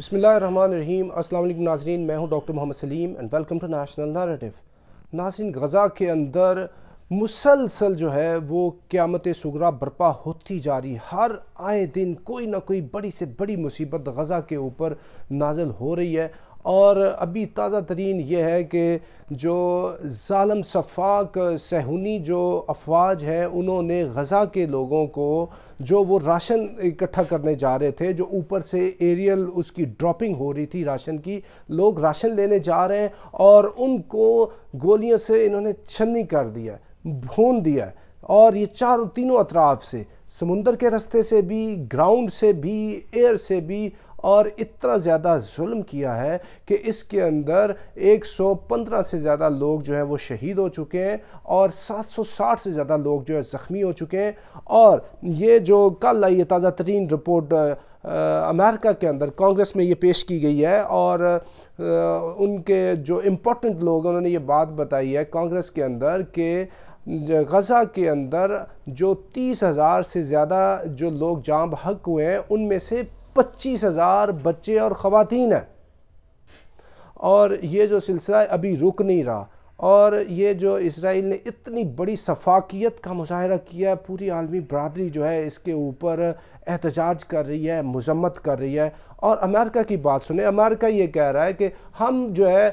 बसमीम असल नाजरीन मैं हूँ doctor Mohammad Salim and welcome to National Narrative नाजरीन गज़ा के अंदर मुसलसल जो है वो क़्यामत सगरा बर्पा होती जा रही हर आए दिन कोई ना कोई बड़ी से बड़ी मुसीबत गज़ा के ऊपर नाजल हो रही है और अभी ताज़ा तरीन ये है कि जो ालम शफाक सहूनी जो अफवाज है उन्होंने गज़ा के लोगों को जो वो राशन इकट्ठा करने जा रहे थे जो ऊपर से एरियल उसकी ड्रॉपिंग हो रही थी राशन की लोग राशन लेने जा रहे हैं और उनको गोलियों से इन्होंने छन्नी कर दिया भून दिया और ये चारों तीनों अतराफ़ से समुंदर के रास्ते से भी ग्राउंड से भी एयर से भी और इतना ज़्यादा जुल्म किया है कि इसके अंदर 115 से ज़्यादा लोग जो है वो शहीद हो चुके हैं और 760 से ज़्यादा लोग जो है ज़ख्मी हो चुके हैं और ये जो कल आई है ताज़ा तरीन रिपोर्ट अमेरिका के अंदर कांग्रेस में ये पेश की गई है और आ, उनके जो इम्पोर्टेंट लोग हैं उन्होंने ये बात बताई है कांग्रेस के अंदर कि गज़ा के अंदर जो तीस हज़ार से ज़्यादा जो लोग जाम हक हुए हैं उनमें से पच्चीस हज़ार बच्चे और ख़वान हैं और ये जो सिलसिला अभी रुक नहीं रहा और ये जो इसराइल ने इतनी बड़ी सफ़ाकियत का मुजाहरा किया है पूरी आलमी बरदरी जो है इसके ऊपर एहतजाज कर रही है मजम्मत कर रही है और अमेरिका की बात सुने अमेरिका ये कह रहा है कि हम जो है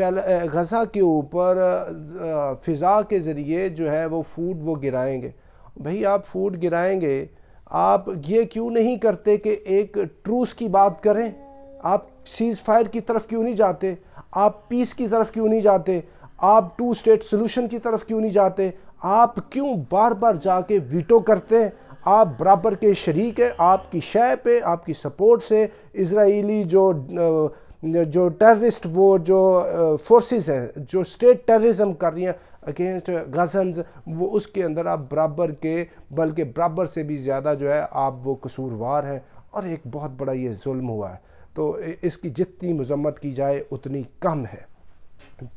पहले गज़ा के ऊपर फ़िज़ा के ज़रिए जो है वो फूड वो गिराएंगे भई आप फूड गिराएंगे आप ये क्यों नहीं करते कि एक ट्रूस की बात करें आप सीज़ फायर की तरफ क्यों नहीं जाते आप पीस की तरफ क्यों नहीं जाते आप टू स्टेट सोल्यूशन की तरफ क्यों नहीं जाते आप क्यों बार बार जाके वीटो करते हैं आप बराबर के शरीक हैं आपकी शय पे आपकी सपोर्ट से इसराइली जो जो टेररिस्ट वो जो फोर्सेस हैं जो स्टेट टेररिज्म कर रही हैं अगेंस्ट गजन्स वो उसके अंदर आप बराबर के बल्कि बराबर से भी ज़्यादा जो है आप वो कसूरवार हैं और एक बहुत बड़ा ये जुल्म हुआ है तो इसकी जितनी मजम्मत की जाए उतनी कम है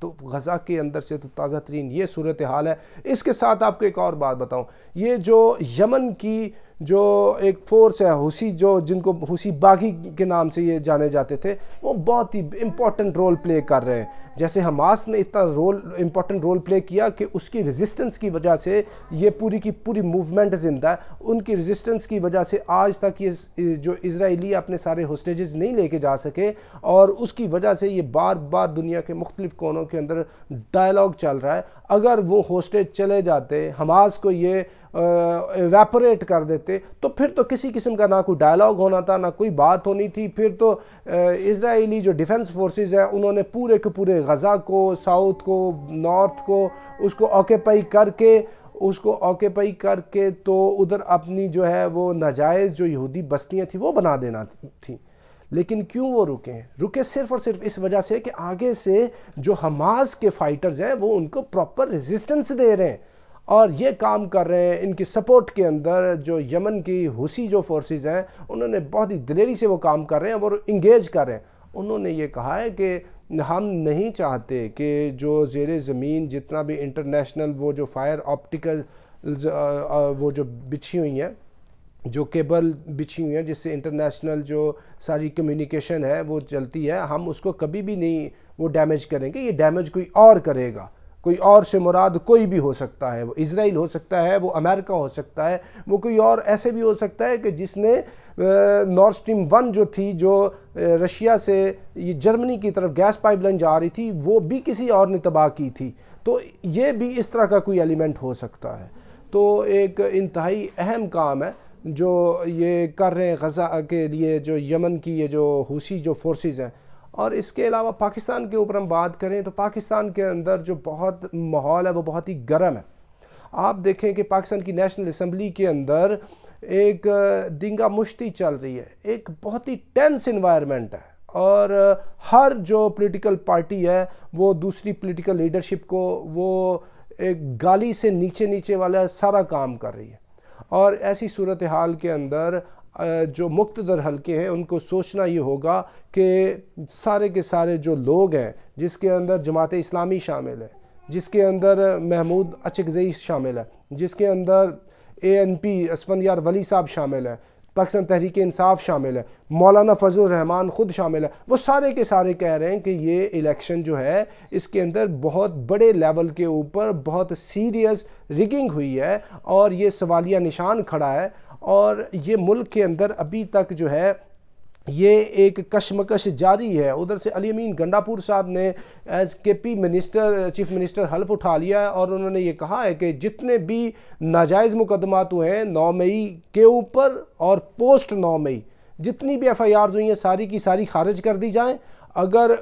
तो गज़ा के अंदर से तो ताज़ा तरीन ये सूरत हाल है इसके साथ आपको एक और बात बताऊँ ये जो यमन की जो एक फोर्स है हुसी जो जिनको हुसी बागी के नाम से ये जाने जाते थे वो बहुत ही इम्पॉर्टेंट रोल प्ले कर रहे हैं जैसे हमास ने इतना रोल इम्पॉर्टेंट रोल प्ले किया कि उसकी रेजिस्टेंस की वजह से ये पूरी की पूरी मूवमेंट जिंदा है उनकी रेजिस्टेंस की वजह से आज तक ये जो इसराइली अपने सारे होस्टेजेस नहीं लेके जा सके और उसकी वजह से ये बार बार दुनिया के मुख्तलिफ़ कोनों के अंदर डायलॉग चल रहा है अगर वो होस्टेज चले जाते हमास को ये वेपोरेट कर देते तो फिर तो किसी किस्म का ना कोई डायलॉग होना था ना कोई बात होनी थी फिर तो इसराइली जो डिफेंस फोर्सेस हैं उन्होंने पूरे के पूरे गज़ा को साउथ को नॉर्थ को उसको ऑक्यूपाई करके उसको ऑक्यूपाई करके तो उधर अपनी जो है वो नाजायज़ जो यहूदी बस्तियाँ थी वो बना देना थी लेकिन क्यों वो रुके हैं रुके सिर्फ और सिर्फ इस वजह से कि आगे से जो हमास के फाइटर्स हैं वो उनको प्रॉपर रेजिस्टेंस दे रहे हैं और ये काम कर रहे हैं इनकी सपोर्ट के अंदर जो यमन की हुसी जो फोर्सेस हैं उन्होंने बहुत ही दिलेरी से वो काम कर रहे हैं और इंगेज कर रहे हैं उन्होंने ये कहा है कि हम नहीं चाहते कि जो जेर ज़मीन जितना भी इंटरनेशनल वो जो फायर ऑप्टिकल वो जो बिछी हुई हैं जो केबल बिछी हुई हैं जिससे इंटरनेशनल जो सारी कम्युनिकेशन है वो चलती है हम उसको कभी भी नहीं वो डैमेज करेंगे ये डैमेज कोई और करेगा कोई और से मुराद कोई भी हो सकता है वो इसराइल हो सकता है वो अमेरिका हो सकता है वो कोई और ऐसे भी हो सकता है कि जिसने नॉर्थ स्ट्रीम वन जो थी जो रशिया से ये जर्मनी की तरफ गैस पाइपलाइन जा रही थी वो भी किसी और ने तबाह की थी तो ये भी इस तरह का कोई एलिमेंट हो सकता है तो एक इंतहाई अहम काम है जो ये कर रहे हैं गज़ा के लिए जो यमन की ये जो हूसी जो फोर्सेस हैं और इसके अलावा पाकिस्तान के ऊपर हम बात करें तो पाकिस्तान के अंदर जो बहुत माहौल है वो बहुत ही गर्म है आप देखें कि पाकिस्तान की नेशनल असम्बली के अंदर एक दिंगा मुश्ती चल रही है एक बहुत ही टेंस इन्वायरमेंट है और हर जो पॉलिटिकल पार्टी है वो दूसरी पॉलिटिकल लीडरशिप को वो एक गाली से नीचे नीचे वाला सारा काम कर रही है और ऐसी सूरत हाल के अंदर जो मुक्त दर हल्के हैं उनको सोचना ये होगा कि सारे के सारे जो लोग हैं जिसके अंदर जमात इस्लामी शामिल है जिसके अंदर महमूद अचगजई शामिल है जिसके अंदर ए एन पी असवन यार वली साहब शामिल है पाकिस्तान तहरीक इंसाफ शामिल है मौलाना फजल रहमान ख़ुद शामिल है वो सारे के सारे कह रहे हैं कि ये इलेक्शन जो है इसके अंदर बहुत बड़े लेवल के ऊपर बहुत सीरियस रिगिंग हुई है और ये सवालिया निशान खड़ा है और ये मुल्क के अंदर अभी तक जो है ये एक कशमकश जारी है उधर से अली अमीन गंडापुर साहब ने as K P minister chief minister हल्फ उठा लिया है और उन्होंने ये कहा है कि जितने भी नाजायज़ मुकदमात हुए हैं नौ मई के ऊपर और पोस्ट नौ मई जितनी भी एफ़ आई आर हुई हैं सारी की सारी खारिज कर दी जाएँ अगर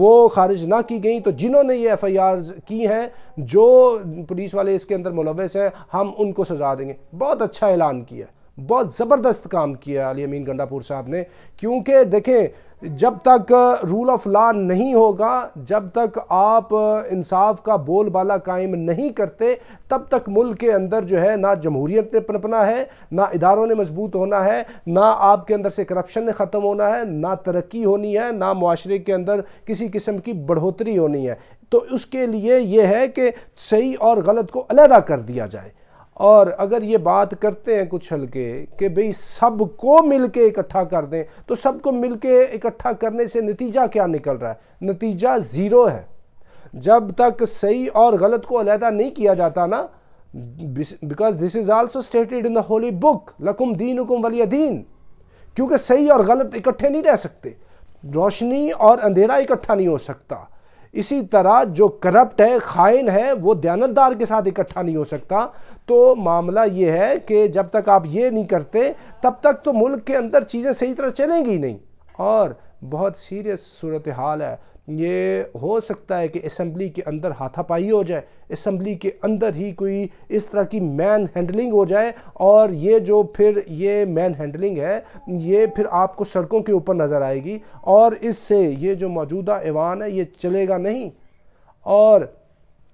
वो खारिज ना की गई तो जिन्होंने ये एफ़ आई आर की हैं जो पुलिस वाले इसके अंदर मुलवस हैं हम उनको सजा देंगे बहुत अच्छा ऐलान किया बहुत ज़बरदस्त काम किया अली अमीन गंडापुर साहब ने क्योंकि देखें जब तक रूल ऑफ लॉ नहीं होगा जब तक आप uh, इंसाफ का बोलबाला कायम नहीं करते तब तक मुल्क के अंदर जो है ना जमहूरियत ने पनपना है ना इदारों ने मजबूत होना है ना आपके अंदर से करप्शन ने ख़त्म होना है ना तरक्की होनी है ना माशरे के अंदर किसी किस्म की बढ़ोतरी होनी है तो उसके लिए ये है कि सही और गलत को अलहदा कर दिया जाए और अगर ये बात करते हैं कुछ हल्के कि भाई सबको के इकट्ठा कर दें तो सबको के इकट्ठा करने से नतीजा क्या निकल रहा है नतीजा ज़ीरो है जब तक सही और गलत को अलहदा नहीं किया जाता ना because this is also stated in the holy book लकुम दीन हुकुम वली दीन क्योंकि सही और गलत इकट्ठे नहीं रह सकते रोशनी और अंधेरा इकट्ठा नहीं हो सकता इसी तरह जो करप्ट है खाइन है वो दयानतदार के साथ इकट्ठा नहीं हो सकता तो मामला ये है कि जब तक आप ये नहीं करते तब तक तो मुल्क के अंदर चीज़ें सही तरह चलेंगी नहीं और बहुत सीरियस सूरत हाल है ये हो सकता है कि इसम्बली के अंदर हाथापाई हो जाए इसम्बली के अंदर ही कोई इस तरह की मैन हैंडलिंग हो जाए और ये जो फिर ये मैन हैंडलिंग है ये फिर आपको सड़कों के ऊपर नज़र आएगी और इससे ये जो मौजूदा ऐवान है ये चलेगा नहीं और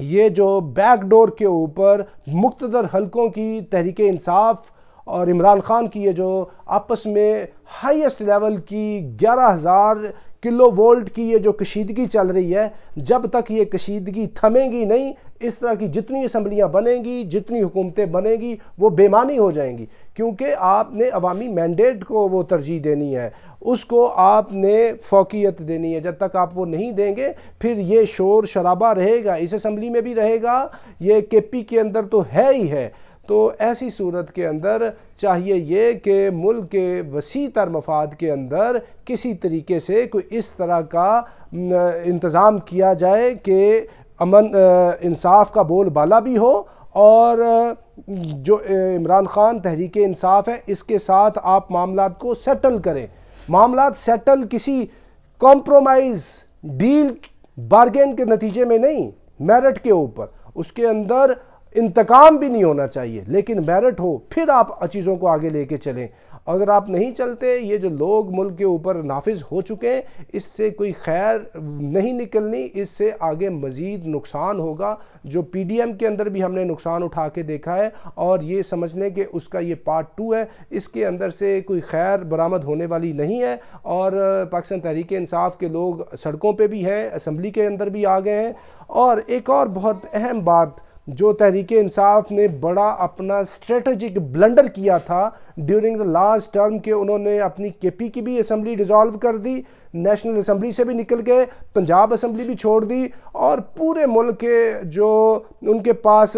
ये जो बैकडोर के ऊपर मुख्तर हलकों की तहरीक इंसाफ़ और इमरान ख़ान की ये जो आपस में हाईएस्ट लेवल की ग्यारह हज़ार किलो वोल्ट की ये जो कशीदगी चल रही है जब तक ये कशीदगी थमेंगी नहीं इस तरह की जितनी असम्बलियाँ बनेंगी जितनी हुकूमतें बनेंगी वो बेमानी हो जाएंगी क्योंकि आपने अवामी मैंडेट को वो तरजीह देनी है उसको आपने फोकियत देनी है जब तक आप वो नहीं देंगे फिर ये शोर शराबा रहेगा इस असम्बली में भी रहेगा ये के पी के अंदर तो है ही है तो ऐसी सूरत के अंदर चाहिए ये कि मुल्क के वसी तर मफाद के अंदर किसी तरीके से कोई इस तरह का इंतज़ाम किया जाए कि अमन इंसाफ का बोल बाला भी हो और जो इमरान ख़ान तहरीक इंसाफ है इसके साथ आप मामला को सेटल करें मामला सेटल किसी कॉम्प्रोमाइज़ डील बारगेन के नतीजे में नहीं मेरिट के ऊपर उसके अंदर इंतकाम भी नहीं होना चाहिए लेकिन मेरिट हो फिर आप चीज़ों को आगे लेके चलें अगर आप नहीं चलते ये जो लोग मुल्क के ऊपर नाफिज हो चुके हैं इससे कोई खैर नहीं निकलनी इससे आगे मज़ीद नुकसान होगा जो पी डी एम के अंदर भी हमने नुकसान उठा के देखा है और ये समझने के उसका ये पार्ट टू है इसके अंदर से कोई खैर बरामद होने वाली नहीं है और पाकिस्तान तहरीक इंसाफ के लोग सड़कों पर भी हैं असम्बली के अंदर भी आ गए हैं और एक और बहुत अहम बात जो तहरीक इंसाफ ने बड़ा अपना स्ट्रेटजिक ब्लंडर किया था ड्यूरिंग द लास्ट टर्म के उन्होंने अपनी के पी की भी असम्बली डिजॉल्व कर दी नेशनल असम्बली से भी निकल गए पंजाब असम्बली भी छोड़ दी और पूरे मुल्क के जो उनके पास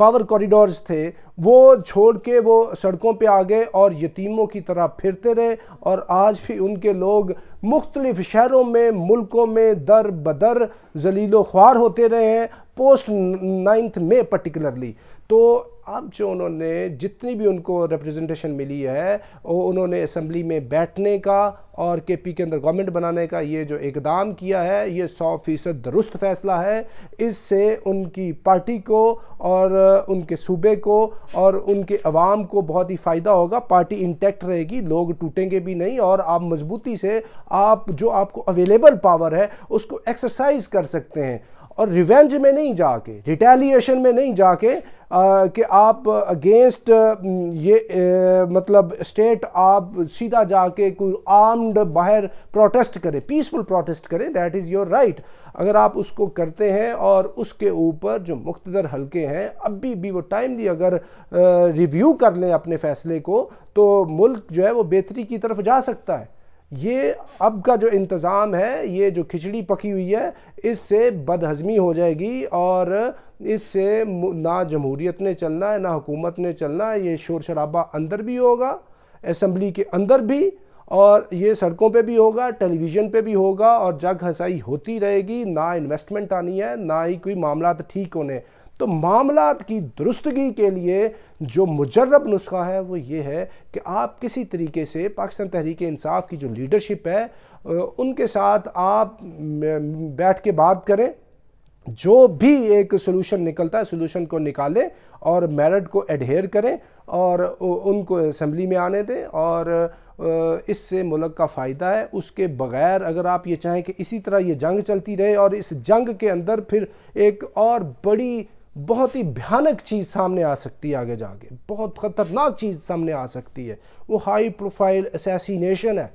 पावर कॉरिडोर्स थे वो छोड़ के वो सड़कों पे आ गए और यतीमों की तरह फिरते रहे और आज भी उनके लोग मुख्तलिफ़ शहरों में मुल्कों में दर बदर जलीलो ख्वार होते रहे हैं पोस्ट नाइन्थ में पर्टिकुलरली तो अब जो उन्होंने जितनी भी उनको रिप्रेजेंटेशन मिली है वो उन्होंने असम्बली में बैठने का और के पी के अंदर गवर्नमेंट बनाने का ये जो इकदाम किया है ये सौ फ़ीसद दुरुस्त फैसला है इससे उनकी पार्टी को और उनके सूबे को और उनके अवाम को बहुत ही फ़ायदा होगा पार्टी इंटैक्ट रहेगी लोग टूटेंगे भी नहीं और आप मजबूती से आप जो आपको अवेलेबल पावर है उसको एक्सरसाइज कर सकते हैं और रिवेंज में नहीं जाके रिटेलिएशन में नहीं जाके कि आप अगेंस्ट ये ए, मतलब स्टेट आप सीधा जाके कोई आर्म्ड बाहर प्रोटेस्ट करें पीसफुल प्रोटेस्ट करें दैट इज़ योर राइट अगर आप उसको करते हैं और उसके ऊपर जो मुख्तर हलके हैं अभी भी वो टाइमली अगर रिव्यू कर लें अपने फैसले को तो मुल्क जो है वो बेहतरी की तरफ जा सकता है ये अब का जो इंतज़ाम है ये जो खिचड़ी पकी हुई है इससे बदहज़मी हो जाएगी और इससे ना जमहूरीत ने चलना है ना हुकूमत ने चलना है ये शोर शराबा अंदर भी होगा असम्बली के अंदर भी और ये सड़कों पे भी होगा टेलीविज़न पे भी होगा और जग हंसाई होती रहेगी ना इन्वेस्टमेंट आनी है ना ही कोई मामला ठीक होने तो मामला की दुरुस्तगी के लिए जो मुजरब नुस्खा है वो ये है कि आप किसी तरीके से पाकिस्तान तहरीक इंसाफ की जो लीडरशिप है उनके साथ आप बैठ के बात करें जो भी एक सोल्यूशन निकलता है सोल्यूशन को निकालें और मेरिट को एडहेयर करें और उनको असम्बली में आने दें और इससे मुल्क का फ़ायदा है उसके बगैर अगर आप ये चाहें कि इसी तरह ये जंग चलती रहे और इस जंग के अंदर फिर एक और बड़ी बहुत ही भयानक चीज़ सामने आ सकती है आगे जाके बहुत ख़तरनाक चीज़ सामने आ सकती है वो हाई प्रोफाइल असैसिनेशन है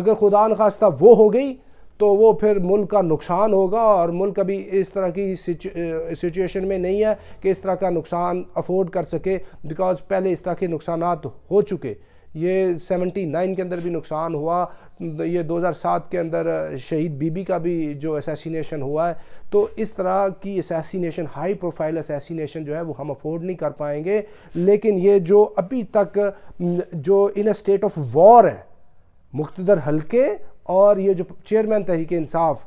अगर खुदा खास्ता वो हो गई तो वो फिर मुल्क का नुकसान होगा और मुल्क अभी इस तरह की सिचुएशन में नहीं है कि इस तरह का नुकसान अफोर्ड कर सके बिकॉज पहले इस तरह के नुकसान हो चुके ये 79 के अंदर भी नुकसान हुआ ये 2007 के अंदर शहीद बीबी का भी जो असैसिनेशन हुआ है तो इस तरह की असैसिनेशन हाई प्रोफाइल असैसिनेशन जो है वो हम अफोर्ड नहीं कर पाएंगे लेकिन ये जो अभी तक जो इन स्टेट ऑफ वॉर है मुख्तर हल्के और ये जो चेयरमैन तहरीक इंसाफ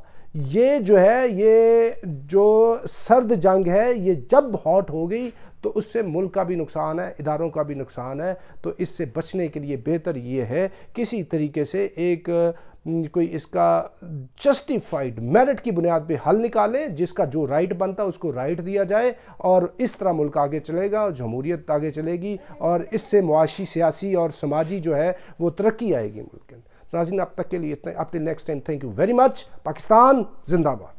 ये जो है ये जो सर्द जंग है ये जब हॉट हो गई तो उससे मुल्क का भी नुकसान है इदारों का भी नुकसान है तो इससे बचने के लिए बेहतर ये है किसी तरीके से एक कोई इसका जस्टिफाइड मेरिट की बुनियाद पे हल निकालें जिसका जो राइट बनता है उसको राइट दिया जाए और इस तरह मुल्क आगे चलेगा और जमहूरियत आगे चलेगी और इससे मुआशी सियासी और समाजी जो है वो तरक्की आएगी मुल्क के नाजिन अब तक के लिए इतने अपने next time thank you very much Pakistan जिंदाबाद